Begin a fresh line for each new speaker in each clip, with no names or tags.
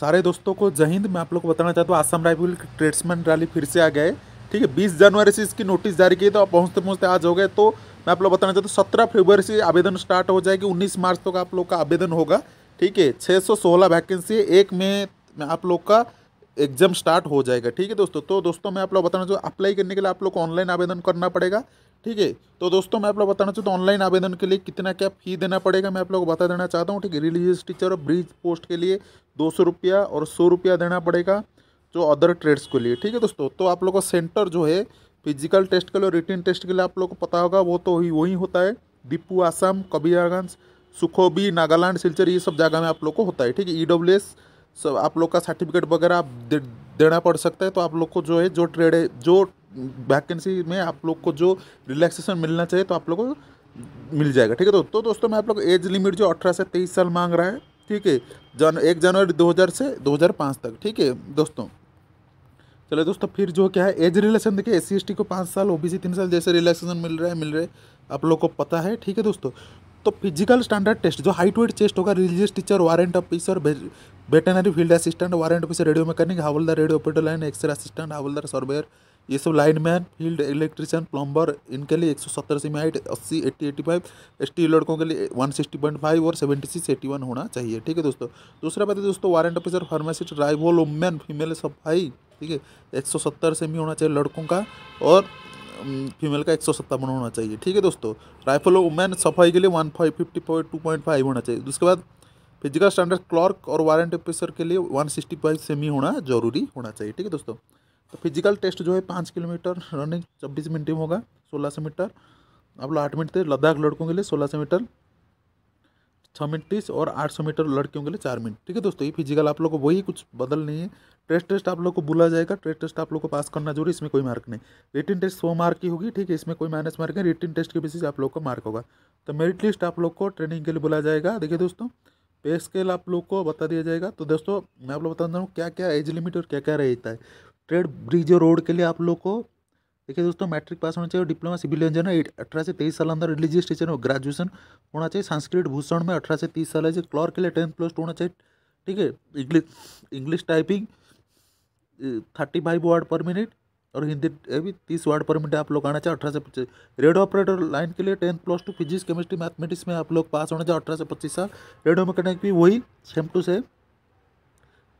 सारे दोस्तों को जहिंद मैं आप लोग को बताना चाहता हूँ आसाम राइफल ट्रेड्समैन रैली फिर से आ गए ठीक है बीस जनवरी से इसकी नोटिस जारी की तो आप पहुँचते पहुँचते आज हो गए तो मैं आप लोग बताना चाहता हूँ सत्रह फरवरी से आवेदन स्टार्ट हो जाएगी उन्नीस मार्च तक तो आप लोग का आवेदन होगा ठीक है छः सौ सोलह वैकेंसी एक में आप लोग का एग्जाम स्टार्ट हो जाएगा ठीक है दोस्तों तो दोस्तों मैं आप लोग बताना चाहूँ अप्लाई करने के लिए आप लोग को ऑनलाइन आवेदन करना पड़ेगा ठीक है तो दोस्तों मैं आप लोग बताना चाहूँ तो ऑनलाइन आवेदन के लिए कितना क्या फी देना पड़ेगा मैं आप लोग को बता देना चाहता हूँ ठीक है रिलीजियस टीचर और ब्रिज पोस्ट के लिए दो सौ रुपया और सौ रुपया देना पड़ेगा जो अदर ट्रेड्स के लिए ठीक है दोस्तों तो आप लोग का सेंटर जो है फिजिकल टेस्ट के लिए रिटर्न टेस्ट के लिए आप लोग को पता होगा वो तो वही होता है डिपू आसाम कबीरगंज सुखोबी नागालैंड सिलचर ये सब जगह में आप लोग को होता है ठीक है ई डब्ल्यू एस सब आप लोग का सर्टिफिकेट वगैरह आप दे, देना पड़ सकता है तो आप लोग को जो है जो ट्रेड है जो वैकेंसी में आप लोग को जो रिलैक्सेशन मिलना चाहिए तो आप लोग को मिल जाएगा ठीक है तो, तो दोस्तों मैं आप लोग एज लिमिट जो अठारह से तेईस साल मांग रहा है ठीक है जन एक जनवरी 2000 से 2005 तक ठीक है दोस्तों चलो दोस्तों फिर जो क्या है एज रिलेशन देखिए एस सी को पाँच साल ओबीसी तीन साल जैसे रिलैक्सेशन मिल रहा है मिल रहा है आप लोग को पता है ठीक है दोस्तों तो फिजिकल स्टैंडर्ड टेस्ट जो हाइट वेट टेस्ट होगा religious teacher warrant officer veterinary field assistant warrant officer radio mechanic हवलदार radio operator line X ray assistant हवलदार सर्वेयर ये सब line man field electrician plumber इनके लिए एक सौ सत्तर सी में हाइट अस्सी eighty eighty five S T लड़कों के लिए वन सिक्सटी पॉइंट फाइव और सेवेंटी सिक्स एटी वन होना चाहिए ठीक है दोस्तों दूसरा बात है दोस्तों warrant officer pharmacist driver women female सफाई ठीक है एक सौ सत्तर सेमी होना चाहिए लड़कों का और फीमेल का एक सौ सत्तावन होना चाहिए ठीक है दोस्तों राइफल वोमेन सफाई के लिए one five fifty five two point five होना चाहिए उसके बाद फिजिकल स्टैंडर्ड क्लर्क और वारंट ऑफिसर के लिए वन सिक्सटी फाइव सेमी होना जरूरी होना चाहिए ठीक है दोस्तों तो फिजिकल टेस्ट जो है पाँच किलोमीटर रनिंग छब्बीस मिनट में होगा सोलह सौ मीटर आप लोग आठ मिनट थे लद्दाख लड़कों के लिए सोलह सौ मीटर छः मिनट तीस और आठ सौ मीटर लड़कियों के लिए चार मिनट ठीक है दोस्तों ये फिजिकल आप लोग को वही कुछ बदल नहीं है टेस्ट टेस्ट आप लोग को बुला जाएगा टेस्ट टेस्ट आप लोग को पास करना जरूरी इसमें कोई मार्क नहीं रिटिन टेस्ट सौ मार्क की होगी ठीक है इसमें कोई माइनस मार्क है रिटिन टेस्ट के बेसिस आप लोग का मार्क होगा तो मेरिट लिस्ट आप लोग को ट्रेनिंग तो के लिए बुला जाएगा देखिए दोस्तों पे स्केल आप लोग को बता दिया जाएगा तो दोस्तों मैं आप लोग बताता हूँ क्या क्या एज लिमिट और क्या क्या रहता है ट्रेड ब्रिज रोड के लिए आप लोग को देखिए दोस्तों मैट्रिक पास होना चाहिए और डिप्लोमा सिविल इंजीनियर अठारह से तेईस साल अंदर रिलीजियस टीचर में ग्रेजुएशन होना चाहिए संस्कृत भूषण में अठारह से तीस साल है क्लॉर्क के लिए टेंथ प्लस टू होना चाहिए ठीक है English English typing thirty five word per minute और हिंदी भी तीस वर्ड पर मिनट आप लोग आना चाहिए अठारह से पच्चीस रेडियो ऑपरेटर लाइन के लिए tenth plus two physics chemistry mathematics में आप लोग पास होना चाहिए अठारह से पच्चीस साल रेडियो मैकेनिक भी वही same to same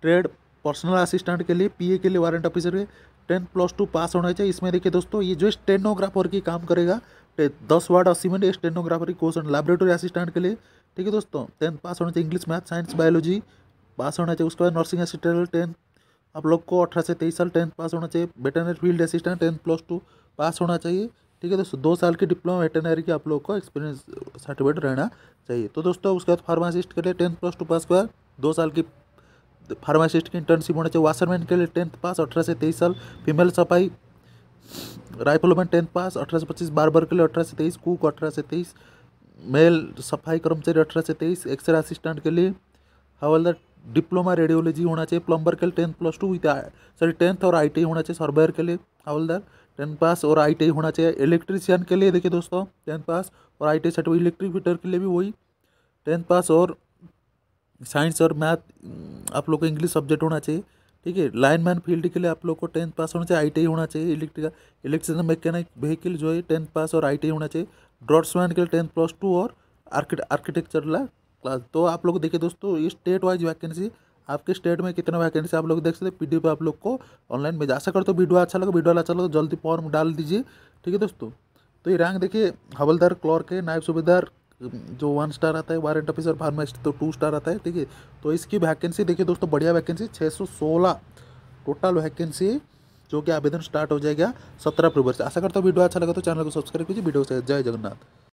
trade personal assistant के लिए पी के लिए वारंट ऑफिसर के टेंथ प्लस टू पास होना चाहिए इसमें देखिए दोस्तों ये जो स्टेनोग्राफर की काम करेगा दस वर्ड अस्सी मिनट स्टेनोग्राफर की क्वेश्चन लेबोरेटरी असिस्टेंट के लिए ठीक है दोस्तों टेंथ पास होना चाहिए English math science biology pass होना चाहिए उसके बाद नर्सिंग असिस्टेंट टेंथ आप लोग को अठारह से तेईस साल टेंथ पास होना चाहिए veterinary field assistant tenth plus two pass होना चाहिए ठीक है दोस्तों दो साल की डिप्लोमा वेटनरी की आप लोग को एक्सपीरियंस सर्टिफिकेट uh, रहना चाहिए तो दोस्तों उसके बाद फार्मासिस्ट के लिए टेंथ प्लस टू पास के बाद दो साल की फार्मासिस्ट की इंटर्नशिप होना चाहिए वाशरमैन के लिए टेंथ पास अठारह से तेईस साल फीमेल सफाई राइफलमैन टेंथ पास अठारह से पच्चीस बार के लिए अठारह से तेईस कुक अठारह से तेईस मेल सफाई कर्मचारी अठारह से तेईस एक्सरे असिस्टेंट के लिए हवलदार डिप्लोमा रेडियोलॉजी होना चाहिए प्लम्बर के लिए tenth plus two with sorry tenth और आई होना चाहिए सर्वेयर के लिए हवलदार टेंथ पास और आई होना चाहिए इलेक्ट्रीशियन के लिए देखिए दोस्तों टेंथ पास और I T certificate electric fitter के लिए भी वही टेंथ पास और साइंस और मैथ आप लोग को इंग्लिश सब्जेक्ट होना चाहिए ठीक है लाइन मैन फील्ड के लिए आप लोग को टेंथ पास होना चाहिए आई होना चाहिए इलेक्ट्रिकल इलेक्ट्रिशियन मैकेनिक व्हीकल जो है टेंथ पास और आई होना चाहिए ड्रॉट्समैन के लिए टेंथ प्लस टू और आर्किटेक्चर ला क्लास तो आप लोग देखिए दोस्तों ये स्टेट वाइज वैकेंसी आपके स्टेट में कितना वैकेंसी आप लोग देख सकते पी डी पे आप लोग को ऑनलाइन में जा सकते हो तो वीडियो अच्छा लगे वीडियो अच्छा लगे जल्दी फॉर्म डाल दीजिए ठीक है दोस्तों तो ये रैंक देखिए हवलदार क्लॉर्क है नायब सूबेदार जो वन स्टार आता है वारंट ऑफिसर फार्मास्ट तो टू स्टार आता है ठीक है तो इसकी वैकेंसी देखिए दोस्तों बढ़िया वैकेंसी 616 टोटल वैकेंसी जो कि आवेदन स्टार्ट हो जाएगा सत्रह अक्टूबर से आशा करता हूँ वीडियो अच्छा लगा तो चैनल को सब्सक्राइब कीजिए वीडियो से जय जगन्नाथ